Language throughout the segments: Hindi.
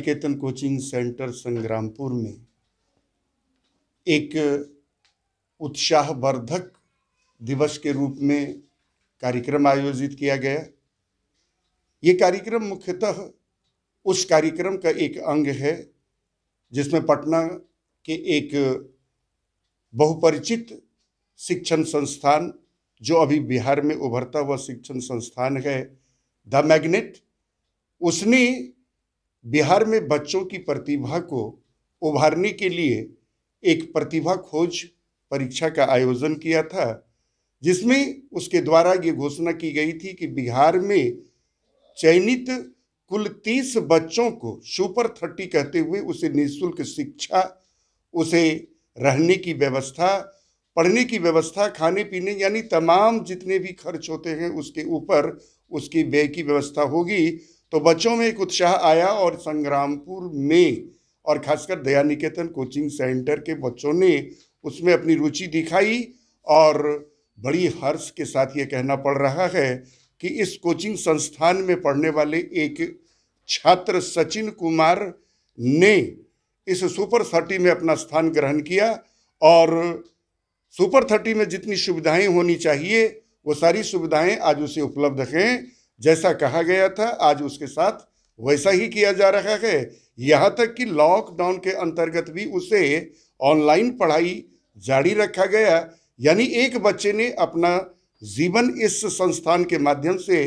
निकेतन कोचिंग सेंटर संग्रामपुर में एक उत्साहवर्धक दिवस के रूप में कार्यक्रम आयोजित किया गया ये कार्यक्रम मुख्यतः उस कार्यक्रम का एक अंग है जिसमें पटना के एक बहुपरिचित शिक्षण संस्थान जो अभी बिहार में उभरता हुआ शिक्षण संस्थान है द मैग्नेट उसने बिहार में बच्चों की प्रतिभा को उभारने के लिए एक प्रतिभा खोज परीक्षा का आयोजन किया था जिसमें उसके द्वारा ये घोषणा की गई थी कि बिहार में चयनित कुल तीस बच्चों को सुपर थर्टी कहते हुए उसे निःशुल्क शिक्षा उसे रहने की व्यवस्था पढ़ने की व्यवस्था खाने पीने यानी तमाम जितने भी खर्च होते हैं उसके ऊपर उसकी व्यय की व्यवस्था होगी तो बच्चों में एक उत्साह आया और संग्रामपुर में और खासकर दया निकेतन कोचिंग सेंटर के बच्चों ने उसमें अपनी रुचि दिखाई और बड़ी हर्ष के साथ ये कहना पड़ रहा है कि इस कोचिंग संस्थान में पढ़ने वाले एक छात्र सचिन कुमार ने इस सुपर थर्टी में अपना स्थान ग्रहण किया और सुपर थर्टी में जितनी सुविधाएं होनी चाहिए वो सारी सुविधाएं आज उसे उपलब्ध हैं जैसा कहा गया था आज उसके साथ वैसा ही किया जा रहा है यहाँ तक कि लॉकडाउन के अंतर्गत भी उसे ऑनलाइन पढ़ाई जारी रखा गया यानी एक बच्चे ने अपना जीवन इस संस्थान के माध्यम से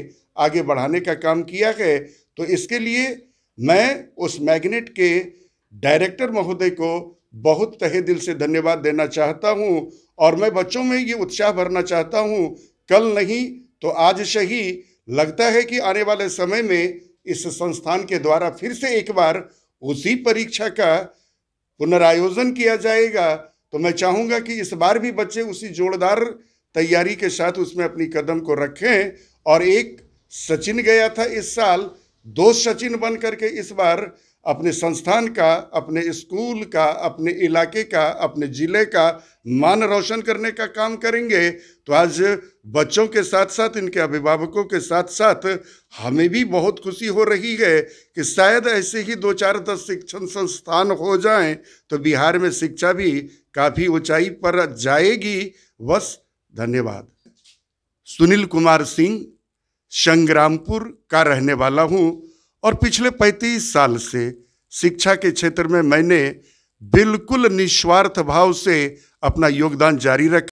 आगे बढ़ाने का काम किया है तो इसके लिए मैं उस मैग्नेट के डायरेक्टर महोदय को बहुत तहे दिल से धन्यवाद देना चाहता हूँ और मैं बच्चों में ये उत्साह भरना चाहता हूँ कल नहीं तो आज से ही लगता है कि आने वाले समय में इस संस्थान के द्वारा फिर से एक बार उसी परीक्षा का पुनरायोजन किया जाएगा तो मैं चाहूँगा कि इस बार भी बच्चे उसी जोरदार तैयारी के साथ उसमें अपनी कदम को रखें और एक सचिन गया था इस साल दो सचिन बन करके इस बार अपने संस्थान का अपने स्कूल का अपने इलाके का अपने ज़िले का मान रोशन करने का काम करेंगे तो आज बच्चों के साथ साथ इनके अभिभावकों के साथ साथ हमें भी बहुत खुशी हो रही है कि शायद ऐसे ही दो चार दस शिक्षण संस्थान हो जाएं तो बिहार में शिक्षा भी काफ़ी ऊंचाई पर जाएगी बस धन्यवाद सुनील कुमार सिंह संग्रामपुर का रहने वाला हूँ और पिछले 35 साल से शिक्षा के क्षेत्र में मैंने बिल्कुल निस्वार्थ भाव से अपना योगदान जारी रखा